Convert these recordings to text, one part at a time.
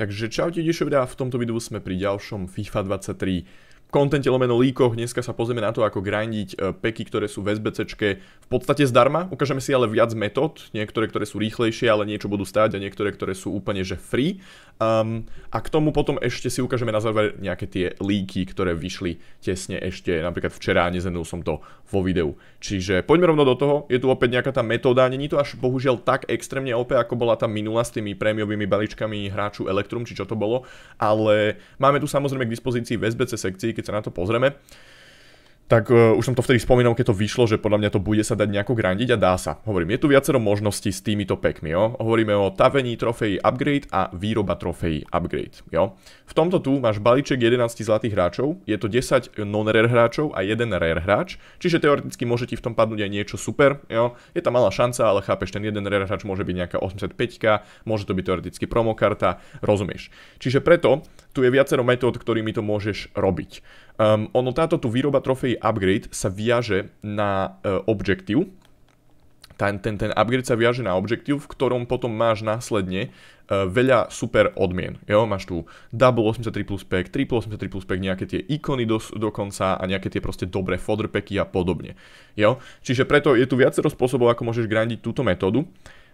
Takže čaute dešovia, v tomto videu sme pri ďalšom FIFA 23 kontente lomeno líkoch. Dneska sa pozrieme na to, ako grindiť e, peky, ktoré sú v SBC v podstate zdarma. Ukážeme si ale viac metód, niektoré, ktoré sú rýchlejšie, ale niečo budú stáť a niektoré, ktoré sú úplne že free. Um, a k tomu potom ešte si ukážeme na záver nejaké tie líky, ktoré vyšli tesne ešte, napríklad včera, nezenul som to vo videu. Čiže poďme rovno do toho, je tu opäť nejaká tá metóda, není to až bohužiaľ tak extrémne OP, ako bola tá minula s tými prémiovými balíčkami hráču Electrum, či čo to bolo, ale máme tu samozrejme k dispozícii v SBC sekcii, keď sa na to pozrieme, tak uh, už som to vtedy spomínal, keď to vyšlo, že podľa mňa to bude sa dať nejako grandiť a dá sa. Hovorím, je tu viacero možností s týmito pekmi, jo. Hovoríme o tavení trofejí upgrade a výroba trofejí upgrade, jo. V tomto tu máš balíček 11 zlatých hráčov, je to 10 non-rare hráčov a 1 rare hráč, čiže teoreticky môže ti v tom padnúť aj niečo super, jo. Je tam malá šanca, ale chápeš, ten jeden rare hráč môže byť nejaká 85 môže to byť teoreticky promokarta, rozumieš. Čiže preto tu je viacero metód, ktorými to môžeš robiť. Um, ono táto tu výroba trofejí upgrade sa viaže na uh, e, objektív. Ten, ten, ten upgrade sa viaže na objektív, v ktorom potom máš následne uh, veľa super odmien. Jo, máš tu double 83 plus pack, triple 83 plus pack, nejaké tie ikony do, dokonca a nejaké tie proste dobré fodder packy a podobne. Jo, čiže preto je tu viacero spôsobov, ako môžeš grandiť túto metódu.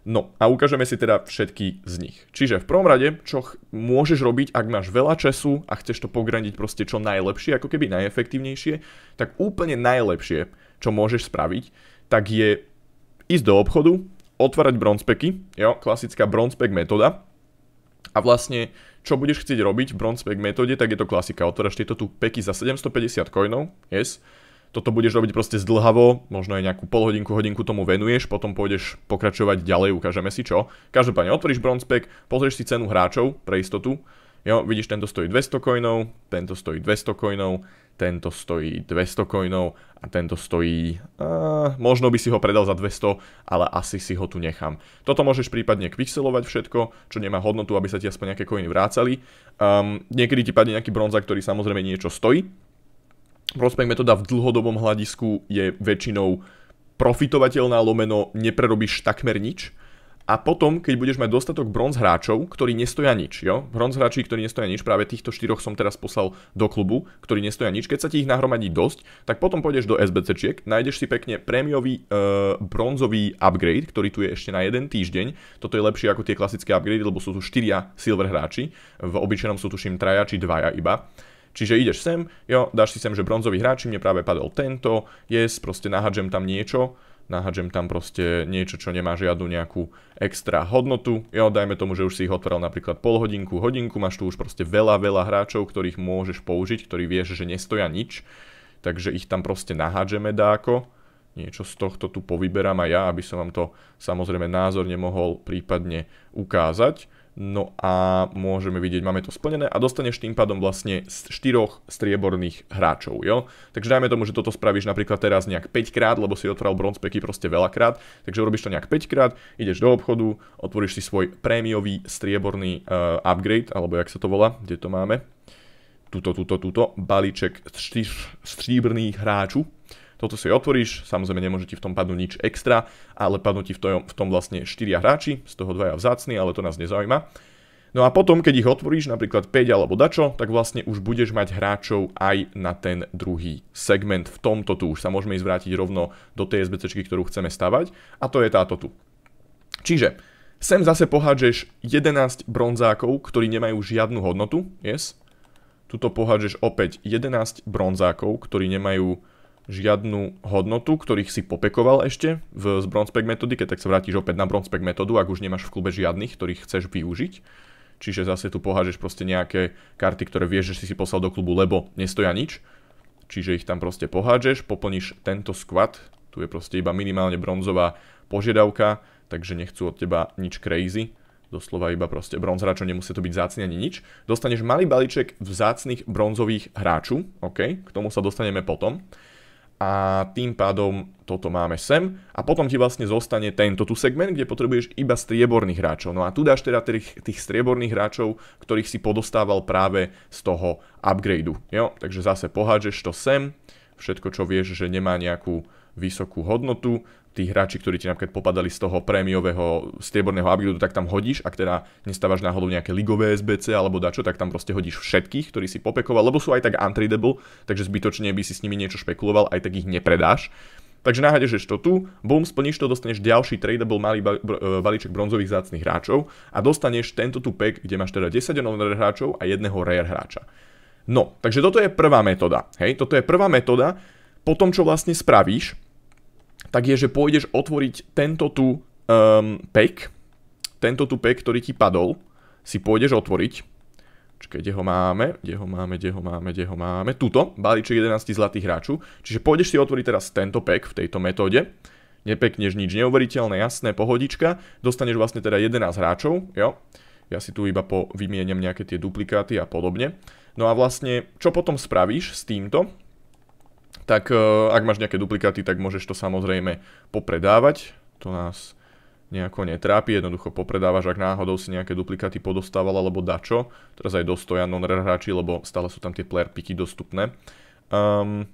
No a ukážeme si teda všetky z nich. Čiže v prvom rade, čo môžeš robiť, ak máš veľa času a chceš to pograndiť proste čo najlepšie, ako keby najefektívnejšie, tak úplne najlepšie, čo môžeš spraviť, tak je ísť do obchodu, otvárať bronzpeky, jo, klasická bronzpek metóda. A vlastne, čo budeš chcieť robiť v bronzpek metóde, tak je to klasika. Otváraš tieto tu peky za 750 coinov, yes, toto budeš robiť proste zdlhavo, možno aj nejakú polhodinku, hodinku tomu venuješ, potom pôjdeš pokračovať ďalej, ukážeme si čo. Každopádne otvoríš bronze pack, pozrieš si cenu hráčov pre istotu, jo, vidíš, tento stojí 200 coinov, tento stojí 200 coinov, tento stojí 200 coinov a tento stojí... Uh, možno by si ho predal za 200, ale asi si ho tu nechám. Toto môžeš prípadne kvixelovať všetko, čo nemá hodnotu, aby sa ti aspoň nejaké coiny vrácali. Um, niekedy ti padne nejaký bronza, ktorý samozrejme niečo stojí, Prospekt metóda v dlhodobom hľadisku je väčšinou profitovateľná lomeno, neprerobíš takmer nič. A potom, keď budeš mať dostatok bronz hráčov, ktorí nestoja nič, jo? Bronz hráči, ktorí nestoja nič, práve týchto štyroch som teraz poslal do klubu, ktorí nestoja nič, keď sa ti ich nahromadí dosť, tak potom pôjdeš do SBCčiek, nájdeš si pekne prémiový e, bronzový upgrade, ktorý tu je ešte na jeden týždeň. Toto je lepšie ako tie klasické upgrade, lebo sú tu štyria silver hráči, v obyčajnom sú tuším traja či dvaja iba Čiže ideš sem, jo, dáš si sem, že bronzový hráči, mne práve padol tento, yes, proste nahadžem tam niečo, nahadžem tam proste niečo, čo nemá žiadnu nejakú extra hodnotu. Jo, dajme tomu, že už si ich otvoril napríklad pol hodinku, hodinku, máš tu už proste veľa, veľa hráčov, ktorých môžeš použiť, ktorí vieš, že nestoja nič, takže ich tam proste nahadžeme dáko. Niečo z tohto tu povyberám aj ja, aby som vám to samozrejme názorne mohol prípadne ukázať. No a môžeme vidieť, máme to splnené a dostaneš tým pádom vlastne z 4 strieborných hráčov, jo? Takže dajme tomu, že toto spravíš napríklad teraz nejak 5 krát, lebo si otvoril bronze peky proste veľakrát, takže urobíš to nejak 5 krát, ideš do obchodu, otvoríš si svoj prémiový strieborný uh, upgrade, alebo jak sa to volá, kde to máme? Tuto, tuto, tuto, balíček stríbrných hráču, toto si otvoríš, samozrejme nemôže ti v tom padnúť nič extra, ale padnú ti v tom, v tom vlastne 4 hráči, z toho dvaja vzácni, ale to nás nezaujíma. No a potom, keď ich otvoríš, napríklad 5 alebo dačo, tak vlastne už budeš mať hráčov aj na ten druhý segment. V tomto tu už sa môžeme ísť vrátiť rovno do tej SBC, ktorú chceme stavať a to je táto tu. Čiže sem zase pohádžeš 11 bronzákov, ktorí nemajú žiadnu hodnotu, yes. Tuto pohádžeš opäť 11 bronzákov, ktorí nemajú žiadnu hodnotu, ktorých si popekoval ešte v, z Bronzpec metodike, tak sa vrátiš opäť na Bronzpec metódu, ak už nemáš v klube žiadnych, ktorých chceš využiť. Čiže zase tu pohážeš proste nejaké karty, ktoré vieš, že si si poslal do klubu, lebo nestoja nič. Čiže ich tam proste pohážeš, poplníš tento squad, tu je proste iba minimálne bronzová požiadavka, takže nechcú od teba nič crazy doslova iba proste bronz hráčov, nemusí to byť zácne ani nič. Dostaneš malý balíček vzácných bronzových hráčov, OK, k tomu sa dostaneme potom a tým pádom toto máme sem a potom ti vlastne zostane tento tu segment, kde potrebuješ iba strieborných hráčov. No a tu dáš teda tých, tých strieborných hráčov, ktorých si podostával práve z toho upgradeu. Jo? Takže zase pohádžeš to sem, všetko čo vieš, že nemá nejakú vysokú hodnotu, tí hráči, ktorí ti napríklad popadali z toho prémiového strieborného upgradu, tak tam hodíš, ak teda nestávaš náhodou nejaké ligové SBC alebo dačo, tak tam proste hodíš všetkých, ktorí si popekoval, lebo sú aj tak untradable, takže zbytočne by si s nimi niečo špekuloval, aj tak ich nepredáš. Takže že to tu, Boom splníš to, dostaneš ďalší tradable malý e, balíček bronzových zácných hráčov a dostaneš tento tu pack, kde máš teda 10 rare hráčov a jedného rare hráča. No, takže toto je prvá metóda. Hej, toto je prvá metóda. Po tom, čo vlastne spravíš, tak je, že pôjdeš otvoriť tento tu um, ehm, pack, tento tu pack, ktorý ti padol, si pôjdeš otvoriť. Počkaj, kde ho máme, kde ho máme, kde ho máme, kde ho máme. Tuto, balíček 11 zlatých hráčov. Čiže pôjdeš si otvoriť teraz tento pack v tejto metóde. Nepekneš nič neuveriteľné, jasné, pohodička. Dostaneš vlastne teda 11 hráčov, jo. Ja si tu iba po, vymieniam nejaké tie duplikáty a podobne. No a vlastne, čo potom spravíš s týmto? tak e, ak máš nejaké duplikáty, tak môžeš to samozrejme popredávať. To nás nejako netrápi, jednoducho popredávaš, ak náhodou si nejaké duplikáty podostával alebo dačo. Teraz aj dostoja non-rare hráči, lebo stále sú tam tie player picky dostupné. Um,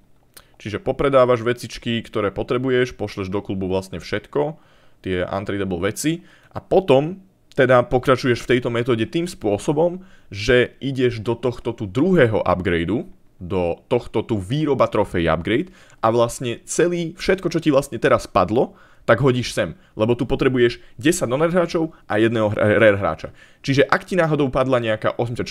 čiže popredávaš vecičky, ktoré potrebuješ, pošleš do klubu vlastne všetko, tie untradable veci a potom teda pokračuješ v tejto metóde tým spôsobom, že ideš do tohto tu druhého upgradeu, do tohto tu výroba trofej upgrade a vlastne celý, všetko, čo ti vlastne teraz padlo, tak hodíš sem, lebo tu potrebuješ 10 non hráčov a jedného rare hráča. Čiže ak ti náhodou padla nejaká 84,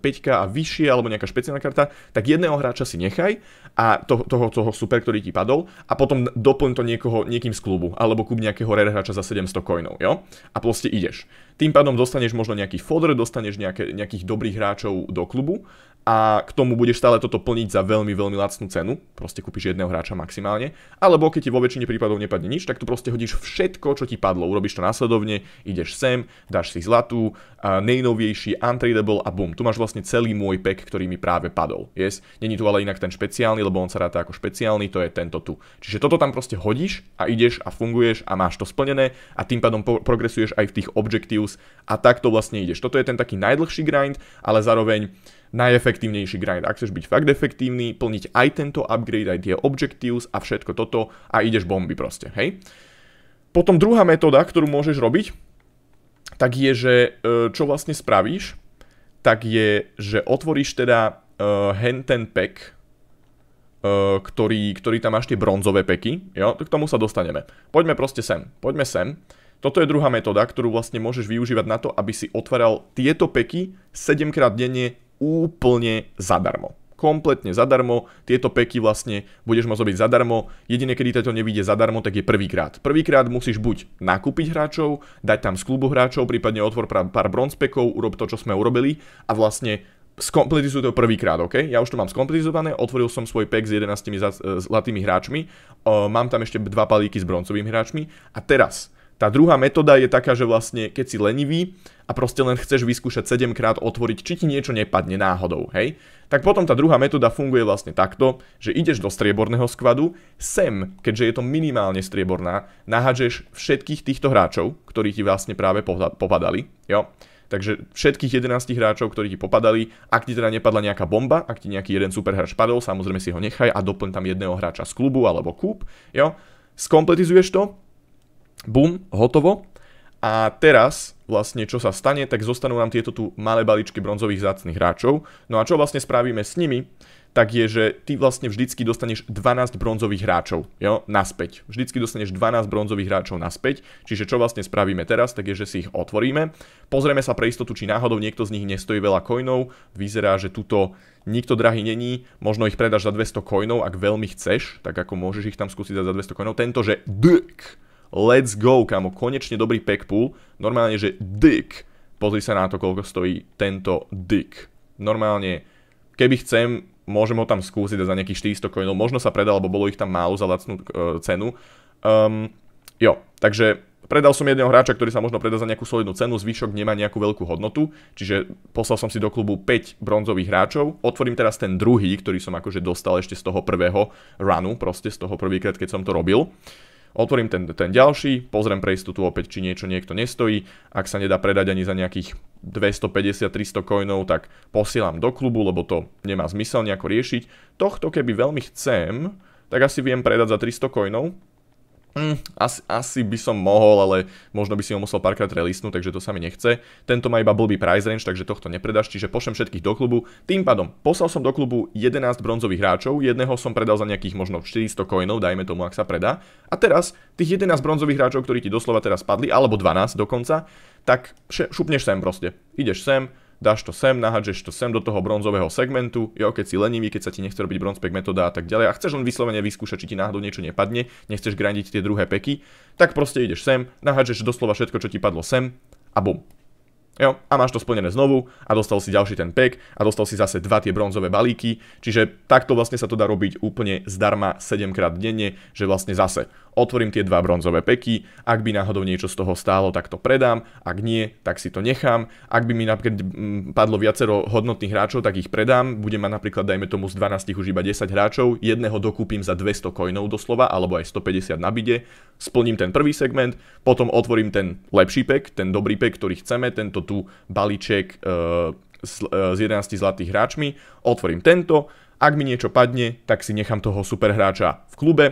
85 a vyššie alebo nejaká špeciálna karta, tak jedného hráča si nechaj a toho, toho, toho super, ktorý ti padol a potom doplň to niekoho, niekým z klubu alebo kúp nejakého rare hráča za 700 coinov, jo? A proste ideš. Tým pádom dostaneš možno nejaký fodr, dostaneš nejaké, nejakých dobrých hráčov do klubu a k tomu budeš stále toto plniť za veľmi, veľmi lacnú cenu, proste kúpiš jedného hráča maximálne, alebo keď ti vo väčšine prípadov nepadne nič, tak tu proste hodíš všetko, čo ti padlo, urobíš to následovne, ideš sem, dáš si zlatú, nejnovejší, untradable a bum, tu máš vlastne celý môj pack, ktorý mi práve padol. Yes? Není tu ale inak ten špeciálny, lebo on sa ráta ako špeciálny, to je tento tu. Čiže toto tam proste hodíš a ideš a funguješ a máš to splnené a tým pádom progresuješ aj v tých objectives a takto vlastne ideš. Toto je ten taký najdlhší grind, ale zároveň najefektívnejší grind. Ak chceš byť fakt efektívny, plniť aj tento upgrade, aj tie objectives a všetko toto a ideš bomby proste, hej? Potom druhá metóda, ktorú môžeš robiť, tak je, že e, čo vlastne spravíš, tak je, že otvoríš teda uh, e, hand ten pack, uh, ktorý, ktorý tam máš tie bronzové peky, jo, k tomu sa dostaneme. Poďme proste sem, poďme sem. Toto je druhá metóda, ktorú vlastne môžeš využívať na to, aby si otváral tieto peky 7 krát denne úplne zadarmo kompletne zadarmo. Tieto peky vlastne budeš môcť robiť zadarmo. Jediné, kedy to nevíde zadarmo, tak je prvýkrát. Prvýkrát musíš buď nakúpiť hráčov, dať tam z klubu hráčov, prípadne otvor pár bronz pekov, urob to, čo sme urobili a vlastne skompletizujú to prvýkrát, OK? Ja už to mám skompletizované, otvoril som svoj pek s 11 zlatými hráčmi, mám tam ešte dva palíky s broncovými hráčmi a teraz tá druhá metóda je taká, že vlastne keď si lenivý a proste len chceš vyskúšať 7 krát otvoriť, či ti niečo nepadne náhodou, hej? Tak potom tá druhá metóda funguje vlastne takto, že ideš do strieborného skvadu, sem, keďže je to minimálne strieborná, nahážeš všetkých týchto hráčov, ktorí ti vlastne práve popadali, jo? Takže všetkých 11 hráčov, ktorí ti popadali, ak ti teda nepadla nejaká bomba, ak ti nejaký jeden superhráč padol, samozrejme si ho nechaj a doplň tam jedného hráča z klubu alebo kúp, jo? Skompletizuješ to, Bum, hotovo. A teraz vlastne čo sa stane, tak zostanú nám tieto tu malé balíčky bronzových zácných hráčov. No a čo vlastne spravíme s nimi, tak je, že ty vlastne vždycky dostaneš 12 bronzových hráčov, jo, naspäť. Vždycky dostaneš 12 bronzových hráčov naspäť, čiže čo vlastne spravíme teraz, tak je, že si ich otvoríme. Pozrieme sa pre istotu, či náhodou niekto z nich nestojí veľa coinov. Vyzerá, že tuto nikto drahý není, možno ich predáš za 200 coinov, ak veľmi chceš, tak ako môžeš ich tam skúsiť dať za 200 coinov. Tento, že dk, Let's go, kamo, konečne dobrý pack pool. Normálne, že dick. Pozri sa na to, koľko stojí tento dick. Normálne, keby chcem, môžem ho tam skúsiť za nejakých 400 coinov. Možno sa predal, lebo bolo ich tam málo za lacnú e, cenu. Um, jo, takže Predal som jedného hráča, ktorý sa možno predá za nejakú solidnú cenu, zvyšok nemá nejakú veľkú hodnotu, čiže poslal som si do klubu 5 bronzových hráčov. Otvorím teraz ten druhý, ktorý som akože dostal ešte z toho prvého runu, proste z toho prvýkrát, keď som to robil. Otvorím ten, ten ďalší, pozriem pre istotu opäť, či niečo niekto nestojí. Ak sa nedá predať ani za nejakých 250-300 coinov, tak posielam do klubu, lebo to nemá zmysel nejako riešiť. Tohto keby veľmi chcem, tak asi viem predať za 300 coinov, Mm, asi, asi by som mohol, ale možno by si ho musel párkrát relistnúť, takže to sa mi nechce. Tento má iba blbý price range, takže tohto nepredáš, čiže pošlem všetkých do klubu. Tým pádom, poslal som do klubu 11 bronzových hráčov, jedného som predal za nejakých možno 400 coinov, dajme tomu, ak sa predá. A teraz, tých 11 bronzových hráčov, ktorí ti doslova teraz padli, alebo 12 dokonca, tak šupneš sem proste. Ideš sem, dáš to sem, nahadžeš to sem do toho bronzového segmentu, jo, keď si lenivý, keď sa ti nechce robiť bronze pack metóda a tak ďalej a chceš len vyslovene vyskúšať, či ti náhodou niečo nepadne, nechceš grindiť tie druhé peky, tak proste ideš sem, nahadžeš doslova všetko, čo ti padlo sem a bum. Jo, a máš to splnené znovu a dostal si ďalší ten pack a dostal si zase dva tie bronzové balíky, čiže takto vlastne sa to dá robiť úplne zdarma 7 krát denne, že vlastne zase otvorím tie dva bronzové peky, ak by náhodou niečo z toho stálo, tak to predám, ak nie, tak si to nechám, ak by mi napríklad mm, padlo viacero hodnotných hráčov, tak ich predám, budem mať napríklad, dajme tomu, z 12 už iba 10 hráčov, jedného dokúpim za 200 coinov doslova, alebo aj 150 na bide, splním ten prvý segment, potom otvorím ten lepší pek, ten dobrý pek, ktorý chceme, tento tu balíček e, s 11 e, zlatých hráčmi, otvorím tento, ak mi niečo padne, tak si nechám toho superhráča v klube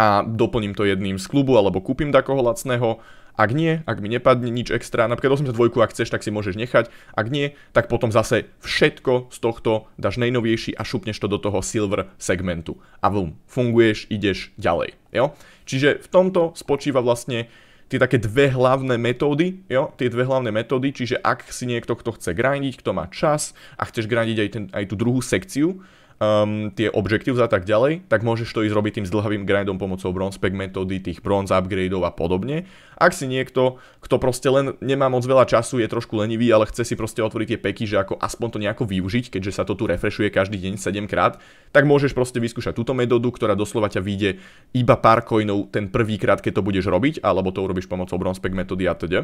a doplním to jedným z klubu alebo kúpim takoho lacného. Ak nie, ak mi nepadne nič extra, napríklad 82, ak chceš, tak si môžeš nechať. Ak nie, tak potom zase všetko z tohto dáš najnoviejší a šupneš to do toho silver segmentu. A bum, funguješ, ideš ďalej. Jo? Čiže v tomto spočíva vlastne tie také dve hlavné metódy, jo, tie dve hlavné metódy, čiže ak si niekto, kto chce grindiť, kto má čas a chceš grindiť aj, ten, aj tú druhú sekciu, um, tie objectives a tak ďalej, tak môžeš to ísť robiť tým zdlhavým grindom pomocou bronze pack metódy, tých bronze upgradeov a podobne. Ak si niekto, kto proste len nemá moc veľa času, je trošku lenivý, ale chce si proste otvoriť tie peky, že ako aspoň to nejako využiť, keďže sa to tu refreshuje každý deň 7 krát, tak môžeš proste vyskúšať túto metódu, ktorá doslova ťa vyjde iba pár coinov ten prvý krát, keď to budeš robiť, alebo to urobíš pomocou bronze pack metódy a teda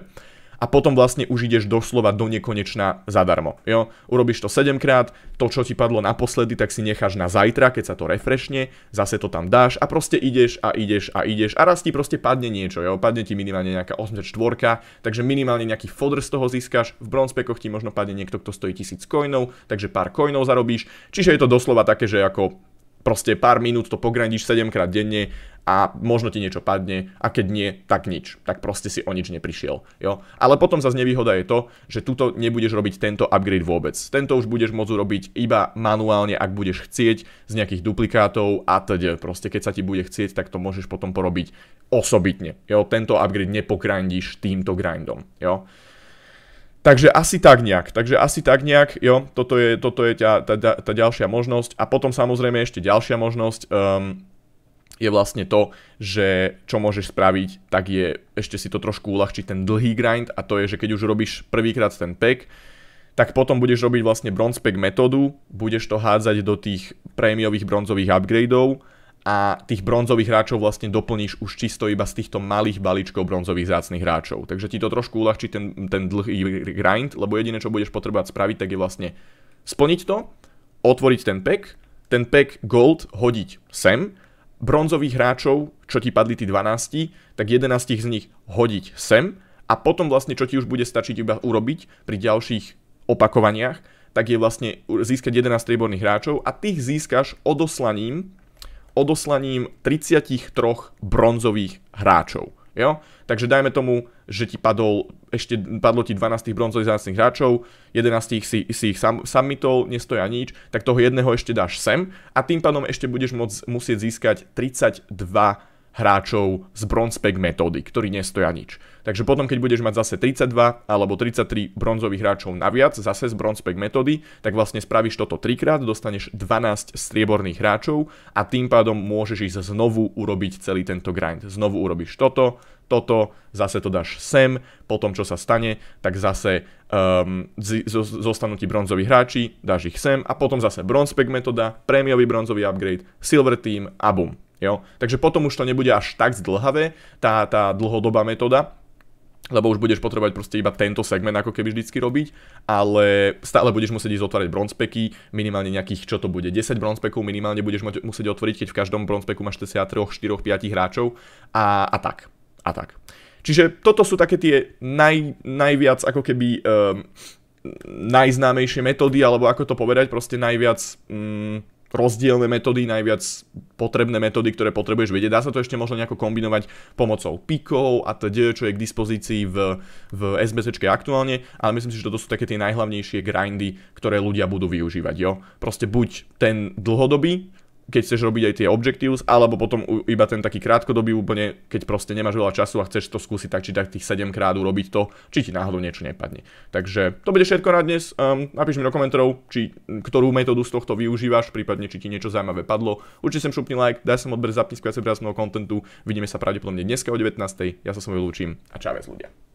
a potom vlastne už ideš doslova do nekonečna zadarmo. Jo? Urobíš to 7 krát, to čo ti padlo naposledy, tak si necháš na zajtra, keď sa to refreshne, zase to tam dáš a proste ideš a ideš a ideš a raz ti proste padne niečo, jo? padne ti minimálne nejaká 84, takže minimálne nejaký fodr z toho získaš, v bronzpekoch ti možno padne niekto, kto stojí 1000 coinov, takže pár coinov zarobíš, čiže je to doslova také, že ako Proste pár minút to pograndíš 7 krát denne a možno ti niečo padne a keď nie, tak nič. Tak proste si o nič neprišiel. Jo? Ale potom zase nevýhoda je to, že tuto nebudeš robiť tento upgrade vôbec. Tento už budeš môcť robiť iba manuálne, ak budeš chcieť z nejakých duplikátov a teda. Proste keď sa ti bude chcieť, tak to môžeš potom porobiť osobitne. Jo? Tento upgrade nepograndíš týmto grindom. Jo? Takže asi tak nejak, takže asi tak nejak, jo, toto je, toto je tá, tá, tá ďalšia možnosť. A potom samozrejme ešte ďalšia možnosť um, je vlastne to, že čo môžeš spraviť, tak je ešte si to trošku uľahčiť ten dlhý grind a to je, že keď už robíš prvýkrát ten pack, tak potom budeš robiť vlastne bronze pack metódu, budeš to hádzať do tých prémiových bronzových upgradeov a tých bronzových hráčov vlastne doplníš už čisto iba z týchto malých balíčkov bronzových zácných hráčov. Takže ti to trošku uľahčí ten, ten dlhý grind, lebo jediné, čo budeš potrebovať spraviť, tak je vlastne splniť to, otvoriť ten pack, ten pack gold hodiť sem, bronzových hráčov, čo ti padli tí 12, tak 11 z nich hodiť sem a potom vlastne, čo ti už bude stačiť iba urobiť pri ďalších opakovaniach, tak je vlastne získať 11 strieborných hráčov a tých získaš odoslaním odoslaním 33 bronzových hráčov. Jo? Takže dajme tomu, že ti padol, ešte padlo ti 12 bronzových zácných hráčov, 11 si, si ich sam, submitol, nestoja nič, tak toho jedného ešte dáš sem a tým pádom ešte budeš môcť, musieť získať 32 hráčov z bronzpek metódy, ktorí nestoja nič. Takže potom, keď budeš mať zase 32 alebo 33 bronzových hráčov naviac, zase z bronzpek metódy, tak vlastne spravíš toto trikrát, dostaneš 12 strieborných hráčov a tým pádom môžeš ísť znovu urobiť celý tento grind. Znovu urobíš toto, toto, zase to dáš sem, potom čo sa stane, tak zase um, ehm, z, z, zostanú ti bronzoví hráči, dáš ich sem a potom zase bronzpek metóda, prémiový bronzový upgrade, silver team a bum. Jo? Takže potom už to nebude až tak zdlhavé, tá, tá dlhodobá metóda, lebo už budeš potrebovať proste iba tento segment ako keby vždycky robiť, ale stále budeš musieť ísť otvárať bronzpeky, minimálne nejakých, čo to bude, 10 bronzpekov minimálne budeš musieť otvoriť, keď v každom bronzpeku máš 63 4, 5 hráčov a, a tak. A tak. Čiže toto sú také tie naj, najviac ako keby um, najznámejšie metódy, alebo ako to povedať, proste najviac... Um, rozdielne metódy, najviac potrebné metódy, ktoré potrebuješ vedieť. Dá sa to ešte možno nejako kombinovať pomocou pikov a td, čo je k dispozícii v, v SBC aktuálne, ale myslím si, že toto sú také tie najhlavnejšie grindy, ktoré ľudia budú využívať. Jo? Proste buď ten dlhodobý, keď chceš robiť aj tie objectives, alebo potom iba ten taký krátkodobý úplne, keď proste nemáš veľa času a chceš to skúsiť tak či tak tých 7 krát urobiť to, či ti náhodou niečo nepadne. Takže to bude všetko na dnes. Um, napíš mi do komentov, či ktorú metódu z tohto využívaš, prípadne či ti niečo zaujímavé padlo. Určite sem šupni like, daj som odber, zapni skviace brázného kontentu. Vidíme sa pravdepodobne dneska o 19. Ja sa s vami ľúčim a čávec ľudia.